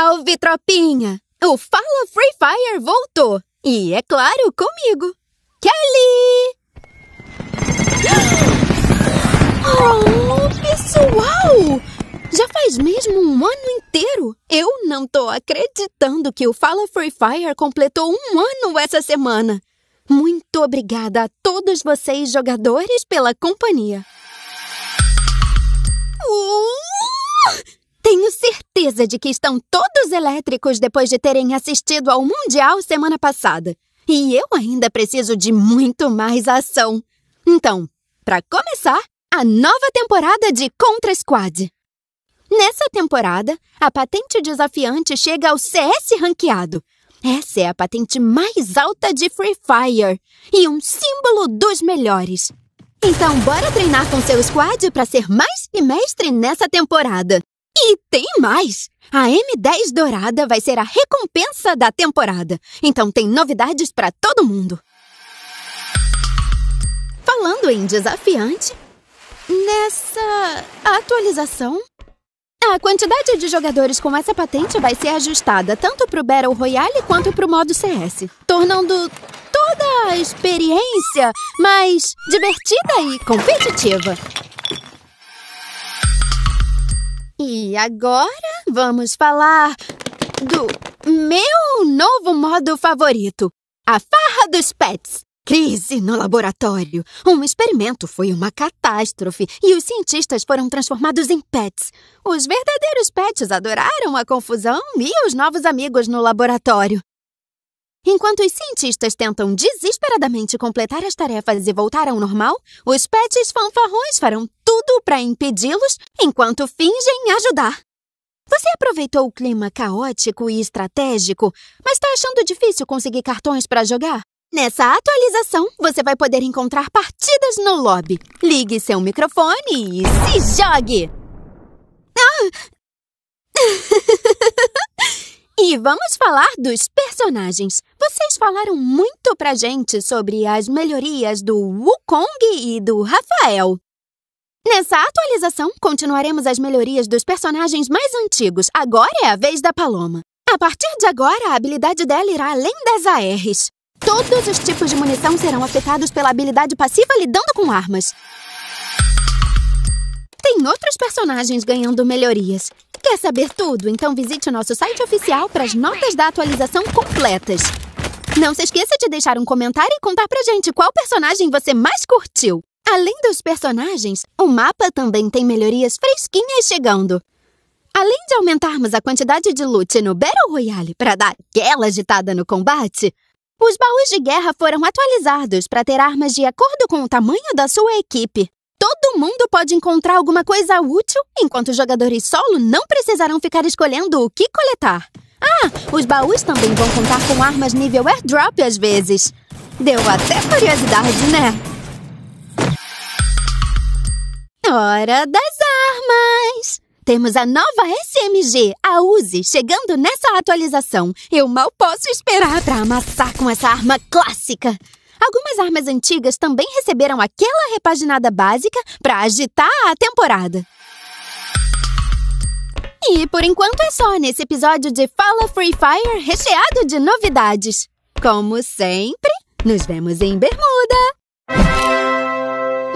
Salve, tropinha! O Fala Free Fire voltou! E é claro, comigo! Kelly! Oh, pessoal! Já faz mesmo um ano inteiro! Eu não tô acreditando que o Fala Free Fire completou um ano essa semana! Muito obrigada a todos vocês, jogadores, pela companhia! Uh! Tenho certeza de que estão todos elétricos depois de terem assistido ao Mundial semana passada. E eu ainda preciso de muito mais ação. Então, para começar, a nova temporada de Contra Squad. Nessa temporada, a patente desafiante chega ao CS ranqueado. Essa é a patente mais alta de Free Fire e um símbolo dos melhores. Então, bora treinar com seu squad para ser mais e mestre nessa temporada. E tem mais! A M10 Dourada vai ser a recompensa da temporada. Então tem novidades para todo mundo. Falando em desafiante, nessa atualização, a quantidade de jogadores com essa patente vai ser ajustada tanto para o Battle Royale quanto para o modo CS, tornando toda a experiência mais divertida e competitiva. E agora vamos falar do meu novo modo favorito: a farra dos pets. Crise no laboratório. Um experimento foi uma catástrofe e os cientistas foram transformados em pets. Os verdadeiros pets adoraram a confusão e os novos amigos no laboratório. Enquanto os cientistas tentam desesperadamente completar as tarefas e voltar ao normal, os pets fanfarrões farão tudo para impedi-los enquanto fingem ajudar. Você aproveitou o clima caótico e estratégico, mas está achando difícil conseguir cartões para jogar? Nessa atualização, você vai poder encontrar partidas no lobby. Ligue seu microfone e se jogue! Ah! e vamos falar dos personagens. Vocês falaram muito pra gente sobre as melhorias do Wukong e do Rafael. Nessa atualização, continuaremos as melhorias dos personagens mais antigos. Agora é a vez da Paloma. A partir de agora, a habilidade dela irá além das ARs. Todos os tipos de munição serão afetados pela habilidade passiva lidando com armas. Tem outros personagens ganhando melhorias. Quer saber tudo? Então visite nosso site oficial para as notas da atualização completas. Não se esqueça de deixar um comentário e contar pra gente qual personagem você mais curtiu. Além dos personagens, o mapa também tem melhorias fresquinhas chegando. Além de aumentarmos a quantidade de loot no Battle Royale para dar aquela agitada no combate, os baús de guerra foram atualizados para ter armas de acordo com o tamanho da sua equipe. Todo mundo pode encontrar alguma coisa útil, enquanto os jogadores solo não precisarão ficar escolhendo o que coletar. Ah, os baús também vão contar com armas nível airdrop às vezes. Deu até curiosidade, né? Hora das armas! Temos a nova SMG, a Uzi, chegando nessa atualização. Eu mal posso esperar para amassar com essa arma clássica. Algumas armas antigas também receberam aquela repaginada básica para agitar a temporada. E por enquanto é só nesse episódio de Fala Free Fire recheado de novidades. Como sempre, nos vemos em Bermuda!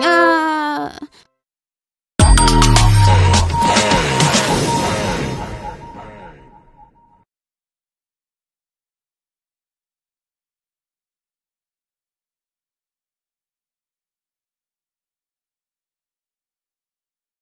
Ah,